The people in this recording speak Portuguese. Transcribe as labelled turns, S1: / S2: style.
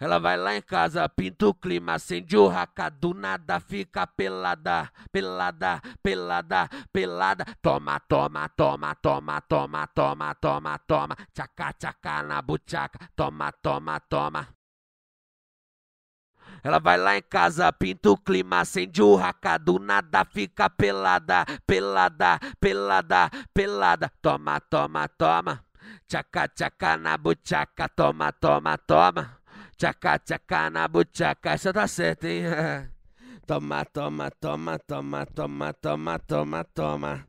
S1: Ela vai lá em casa, pinta o clima, acende o raca, do nada fica pelada, pelada, pelada, pelada. Toma, toma, toma, toma, toma, toma, toma, toma. Tchaca, tchaca na buchaca, toma, toma, toma. Ela vai lá em casa, pinta o clima, acende o raca, do nada fica pelada, pelada, pelada, pelada. Toma, toma, toma. Tchaca, tchaca na buchaca, toma, toma, toma. Τσακά, τσακά, να μπουτσακά, σε τα σέτη. Τόμα, τόμα, τόμα, τόμα, τόμα, τόμα, τόμα, τόμα.